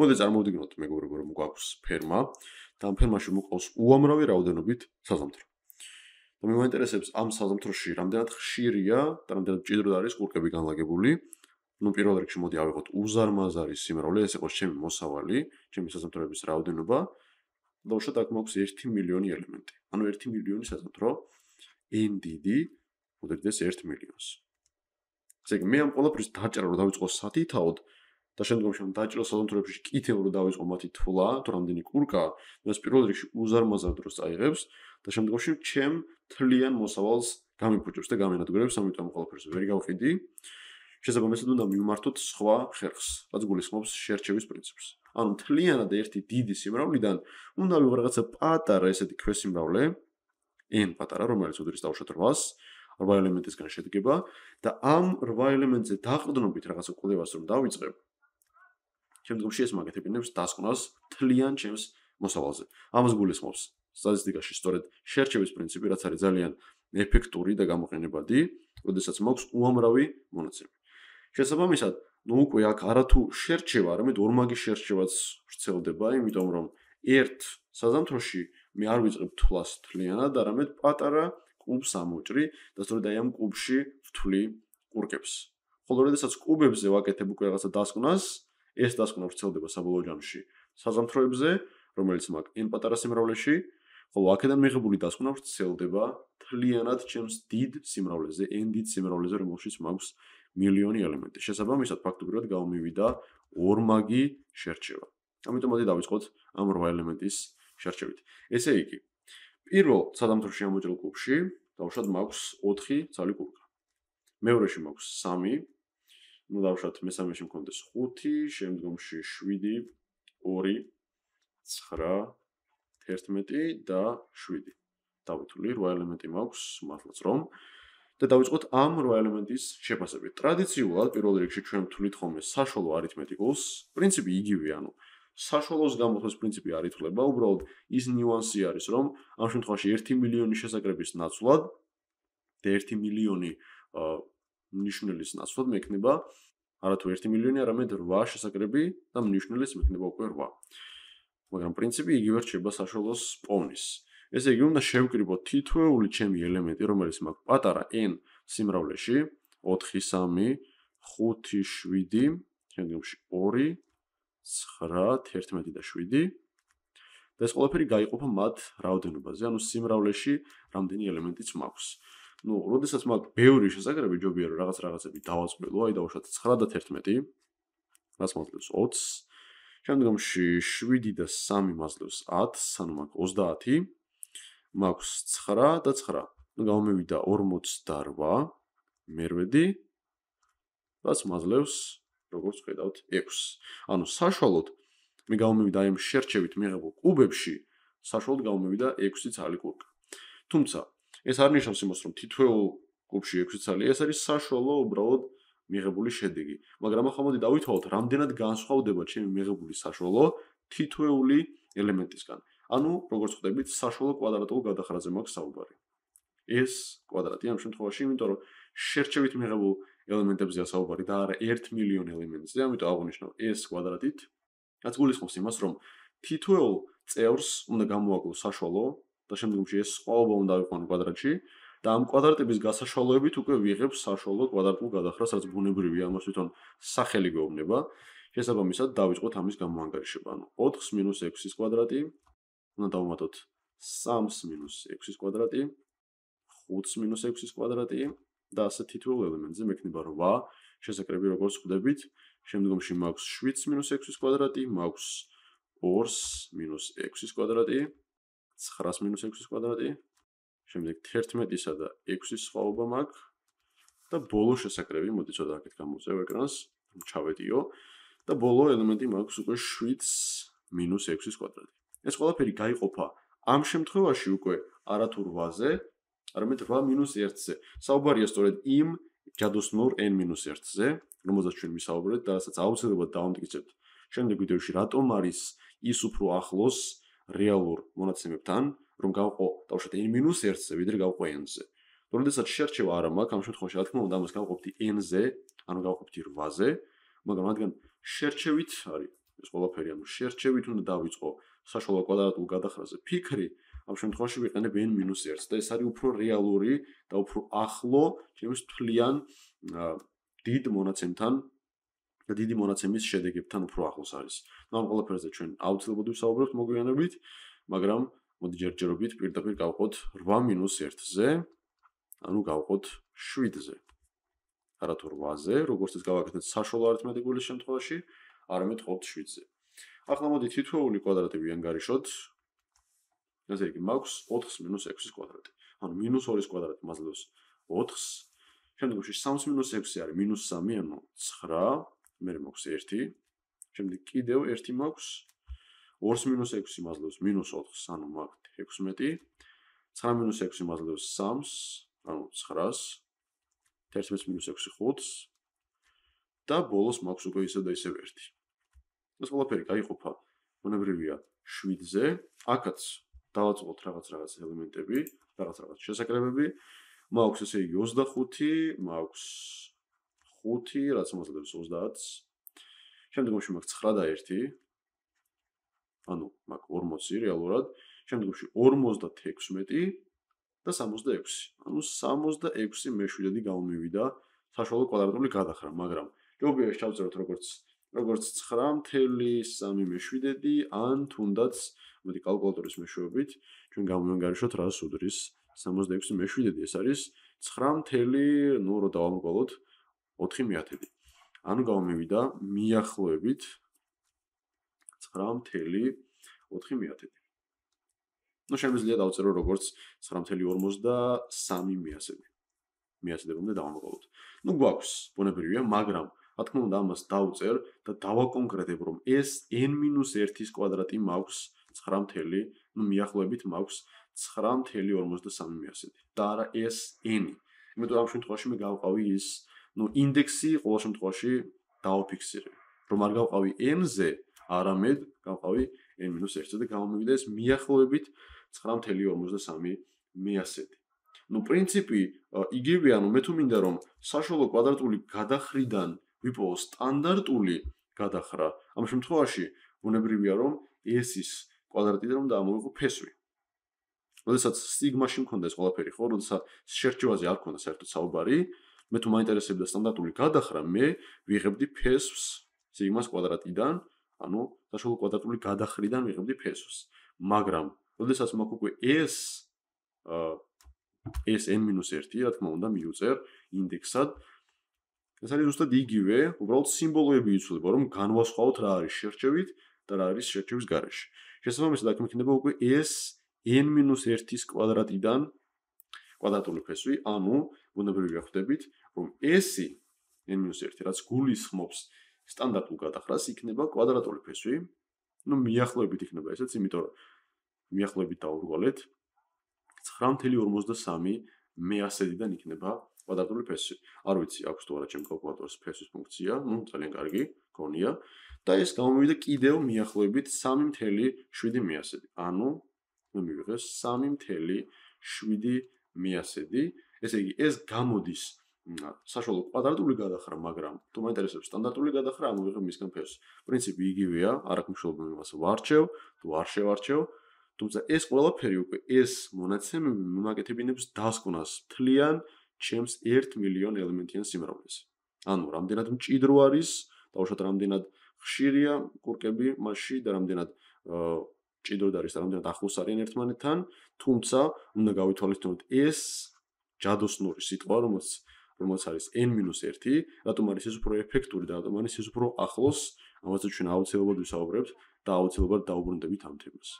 მოდი წარმოვიდგინოთ მეგობრებო რომ გვაქვს ფერმა და ამ ფერმაში მოყავს უამრავი რაოდენობით საზამთრო. და მე მაინტერესებს ამ საზამთროში რამდენად ხშირია და რამდენად ჭირდება არის ყურები განლაგებული. ну პირველ რიგში მოდი ავიღოთ უზარმაზარი სიმრავლე ეს იყოს ჩემი მოსავალი ჩემი საზამთროების რაოდენობა და უშოთ აქ მოქვს 1 მილიონი ელემენტი ანუ 1 მილიონი საზამთრო ndd უდრიდეს 1 მილიონს ესე იგი მე ამ ყველაფერს დაჭერა რომ დავიწყო სათითაოდ და შემდგომში ამ დაჭრილ სათანადოებში კიდევ რო დავიწყო მათი თვლა, თუ რამდენი კურკა, ეს პირველ რიგში უზარმაზარ დროს წაიღებს და შემდგომში ჩემ თლიან მოსავალს გამიფუჭებს და გამენადგურებს, ამიტომ ყველაფერს ვერ გავყიდი. შესაძლოა მეც უნდა მივმართოთ სხვა ხერხს, რაც გულისხმობს შერჩევის პრინციპს. ანუ თლიანად ერთი დიდი სიმრავლიდან უნდა ვიღო რაღაცა პატარა ესეთი ქვესიმრავლე, n პატარა, რომელიც უდრის დავშოთ 8-ს. 8 ელემენტისგან შედგება და ამ 8 ელემენტზე დაყრდნობით რაღაცა კვლევას რომ დავიწყებ, შემდგომში ეს მაგეთებინებს დასკვნას თლიან ჩემს მოსავალზე. ამას გულისხმობს სტატისტიკაში სწორედ შერჩევის პრინციპი, რაც არის ძალიან ეფექტური და გამოყენებადი, როდესაც მოაქვს უამრავი მონაცემი. შესაბამისად, ნუ უკვე აქ არათუ შერჩევა, არამედ ორმაგი შერჩევაც ვრცელდება, იმიტომ რომ ერთ საზამთროში მე არ ვიწყებ თვლას თლიანად, არამედ პატარა კუბს ამოჭრი და სწორედ აი ამ კუბში ვთვლი ყურკებს. ხოლო როდესაც კუბებზე ვაკეთებ უკვე რაღაცა დასკვნას, ეს დასკვნა ვრცელდება საბოლოო ჯამში საზამთროებზე, რომელიც მაგ იმ პატარა სიმრავლეში, ხოლო აქედან მიღებული დასკვნა ვრცელდება თლიანად ჩემს დიდ სიმრავლეზე, n დიდ სიმრავლეზე, რომელშიც მაქვს მილიონი ელემენტი. შესაბამისად, ფაქტობრივად გამომივიდა ორმაგი შერჩევა. ამიტომ ამდე დავიწყოთ ამ რვა ელემენტის შერჩევით. ესე იგი, პირველ საზამთროში ამოჭრილ კუბში დავუშვათ მაქვს 4 ძალი კუბი. მეორეში მაქვს ну давшат мэсамеში მქონდეს 5, შემდგომში 7, 2, 9, 11 და 7. დავითვლი 8 ელემენტი მაქვს, მართლაც რომ და დავიწყოთ ამ 8 ელემენტის შეფასებით. ტრადიციულად პირველ რიგში ჩვენ ვთვლით ხოლმე საშუალო არითმეტიკულს, პრინციპი იგივე, ანუ საშუალოს გამოთვლის პრინციპი არ ითვლება, უბრალოდ ის ნიუანსი არის, რომ ამ შემთხვევაში 1 მილიონი შესაძრების ნაცვლად და 1 მილიონი ნიშნულის ნაცვლად მექნება არათუ 1 მილიონი, არამედ 8 შესაძლებელი და მნიშვნელოვანი იქნება უკვე 8. მაგრამ პრინციპი იგივე რჩება საშუალოს პოვნის. ესე იგი, უნდა შევკრიბო თითოეული ჩემი ელემენტი, რომელიც მაქვს პატარა n სიმრავლეში 4 3 5 7, 2 9 11 და 7. და ეს ყველაფერი გაიყოფა მათ რაოდენობაზე, ანუ სიმრავლეში რამდენი ელემენტიც მაქვს. ну, роდესაც მაგ ბევრი შესაძლებელი ჯობია რომ რაღაც რაღაცები დავაწყვილო, აი დავუშვათ 9 და 11. რას მოძლევს 20. შემდგომში 7 და 3 მოძლევს 10, ანუ მაგ 30. მაქვს 9 და 9. ну, გამომივიდა 48. მერვედი. რას მოძლევს, როგორც ხედავთ, 6. ანუ საშუალოდ მე გამომივიდა იმ შერჩევით მიღებულ კუბებში, საშუალოდ გამომივიდა 6-ი ცალი კუბი. თუმცა ეს არ ნიშნავს იმას, რომ თითოეულ კლუბში 6 წელი ეს არის საშუალო უბრალოდ მიღებული შედეგი. მაგრამ ახლა მოდი დავითვალოთ, რამდენად განსხვავდება ჩემი მიღებული საშუალო თითოეული ელემენტისგან. ანუ, როგორც ხვდებით, საშუალო კვადრატულ გადახრაზე მაქვს საუბარი. ეს კვადრატი ამ შემთხვევაში, იმიტომ რომ შერჩევით მიღებულ ელემენტებს ზია საუბარი და არა 1 მილიონ ელემენტზე, ამიტომ აღნიშნავ ეს კვადრატით. რაც გულისხმობს იმას, რომ თითოეულ წევრს უნდა გამოაკლო საშუალო და შემდგომში ეს ყველა უნდა იყოს კვადრატში და ამ კვადრატების გასაშალოებით უკვე ვიღებს საშუალო კვადრატულ გადახრას, რაც ბუნებრივია, ამას თვითონ სახელი გვეუბნება. შესაბამისად, დავიწყოთ ამის გამოანგარიშება. ანუ 4 6-ის კვადრატი უნდა დავუმატოთ 3 6-ის კვადრატი, 5 6-ის კვადრატი და ასე თითოეულ ელემენტზე მექნება 8. შესაძლებელი როგორც ხვდებით, შემდგომში მაქვს 7 6-ის კვადრატი, მაქვს 2 6-ის კვადრატი, 9-ის კვადრატი. შემდეგ 11-ისა და 6-ის სხვაობა მაქვს. და ბოლო შესაძლებელი მოდი ცოტა აქეთ გამოვწევ ეკრანს, ჩავედიო და ბოლო ელემენტი მაქვს უკვე 7-ის -6-ის კვადრატი. ეს ყველაფერი გაიყოფა ამ შემთხვევაში უკვე არა თუ 8-ზე, არამედ 8-1-ზე. საუბარია სწორედ იმ ჯადოსნურ n-1-ზე, რომელსაც ჩვენ მისაუბრეთ და რასაც აუცილებლად დავამტკიცებთ შემდეგ ვიდეოში, რატომ არის ის უფრო ახლოს რეალურ მონაცემებთან, რომ გავყო დავშოთ n მინუს 1-ზე, ვიდრე გავყო n-ზე. თუ შესაძლოა შეერჩევა არ მაქვს ამ შემთხვევაში, რა თქმა უნდა, მას გავყოფთ n-ზე, ანუ გავყოფთ 8-ზე, მაგრამ რადგან შეერჩევით არის ეს ყველაფერი, ანუ შეერჩევით უნდა დავიწყო საშუალო კვადრატულ გადახრაზე. ფიქრი ამ შემთხვევაში ვიყენებ n მინუს 1-ს და ეს არის უფრო რეალური და უფრო ახლო ჩემს თლიან დიდ მონაცემთან და დიდი მონაცემის შედეგებთან უფრო ახლოს არის. ნუ ამ ყველაფერზე ჩვენ აუცილებლად ვისაუბრებთ მოგვიანებით, მაგრამ მოდი ჯერჯერობით პირდაპირ გავყოთ 8-1-ზე. ანუ გავყოთ 7-ზე. არათუ 8-ზე, როგორც ეს გავაკეთეთ საშუალო არითმეტიკული შემთხვევაში, არამედ ყოფთ 7-ზე. ახლა მოდი თითოეული კვადრატები ანგარიშოთ. ასე იგი, მაქვს 4-6-ის კვადრატი. ანუ -2-ის კვადრატი მაძლევს 4-ს. შემდგომში 3-6-ი არის -3, ანუ მე მაქვს 1. შემდეგ კიდევ 1 მაქვს. 2 მინუს 6 იმაძლევს მინუს 4-ს, ანუ მაქვს 16. 9 მინუს 6 იმაძლევს 3-ს, ანუ 9-ს. 11 მინუს 6 5-ს. და ბოლოს მაქვს უკვე ისე და ისე 1. ეს ყველაფერი გაიყოფა მონებრივია 7-ზე. აქაც დავაწყოთ რაღაც რაღაც ელემენტები, რაღაც რაღაც შესაძლებლები. მაქვს ესე იგი 25, მაქვს 5, რაც მოძლევს 30-ს. შემდგომში მაქვს 9 და 1. ანუ მაქვს 40 რეალურად. შემდგომში 56 და 66. ანუ 66-ი მეშვიდედი გამომივიდა საშუალო კვადრატული გადახრა, მაგრამ ჯობია შევწეროთ როგორც როგორც 9.3 მეშვიდედი ან თუნდაც მოდი კალკულატორის მეშვეობით ჩვენ გამოვანგარიშოთ რა სუდრის 66 მეშვიდედი ეს არის 9. ნუ რა დავამკვალოთ 9.3 4 მიათები. ანუ გამომივიდა მიახლოებით 9.4 მიათები. ну შეიძლება დავწერო როგორც 9.43 მიასები. მიასებიუნდა დავამოკლოთ. ну გვაქვს ბუნებრივია, მაგრამ რა თქმა უნდა ამას დავწერ და დავაკონკრეტებ რომ ეს n-1-ის კვადრატი მაქვს 9. ну მიახლოებით მაქვს 9.43 მიასები. და არა ეს n. იმიტომ ამ შემთხვევაში მე გავყავი ის 9.43 ну индекси в любом случае დააფიქსირე რომ არ გავყავი m-ზე არამედ გავყავი n-1-ზე და გამომივიდეს მიახლოებით 9.43 მეასეთი ну პრინციპი იგივე ანუ მე თუ მინდა რომ საშუალო კვადრატული გადახრიდან ვიპოვო სტანდარტული გადახრა ამ შემთხვევაში უნებრივია რომ s-ის კვადრატიდან რომ დაამოვიღო ფესვი როდესაც სიგმაში მქონდა ეს ყველაფერი ხო როდესაც შერჩევაზე არ ქონდა საერთოდ საუბარი მე თუ მაინტერესებდა სტანდარტული გადახრა, მე ვიღებდი ფესვს სიგმას კვადრატიდან, ანუ საშუალო კვადრატული გადახრიდან ვიღებდი ფესვს. მაგრამ, ოდესაც მაქვს უკვე s s n 1, რა თქმა უნდა, მიუწერ ინდექსად. ეს არის უბრალოდ იგივე, უბრალოდ სიმბოლოები იცვლება, რომ განვასხვაოთ რა არის შერჩევით და რა არის შერჩევის გარეშე. შესაბამისად, აქ მიქნება უკვე s n 1-ის კვადრატიდან კვადრატული ფესვი, ანუ უნებრივია ხვდებით, რომ s n-1, რაც გულისხმობს სტანდარტულ გადახრას, იქნება კვადრატული ფესვი. ну მიახლოებით იქნება ესეც, იმიტომ რომ მიახლოებით დაურგოლეთ 9.43 მეასედიდან იქნება კვადრატული ფესვი. არ ვიცი, აქვს თუ არა ჩემ კალკულატორს ფესვის ფუნქცია, ну ძალიან კარგი, გონია. და ეს გამომივიდა კიდევ მიახლოებით 3.7 მეასედი. ანუ ну მივიღეს 3.7 მეასედი. ესე იგი ეს გამოდის საშუალო კვადრატული გადახრა, მაგრამ თუ მაინტერესებს სტანდარტული გადახრა, ანუ ვიღებ მისგან ფერს. პრინციპი იგივეა, არაკმშულობენ იმას ვარჩევ, თუ არ შევარჩევ, თუმცა ეს ყველაფერი უკვე ეს მონაცემები მომაკეთებინებს დასკვნას თლიან ჩემს 1 მილიონ ელემენტიან სიმრავლეს. ანუ რამდენად მჭიდრო არის, დაუშვათ რამდენად ხშირია კურკები მასში და რამდენად მჭიდროდ არის და რამდენად ახლოს არიან ერთმანეთთან, თუმცა უნდა გავითვალისწინოთ ეს ჯადოსნური სიტყვა, რომელიც რომელიც არის n-1, რატომ არის ეს უფრო ეფექტური და რატომ არის ეს უფრო ახლოს, ამაზე ჩვენ აუცილებლად ვისაუბრებთ და აუცილებლად დაუბრუნდებით ამ თემას.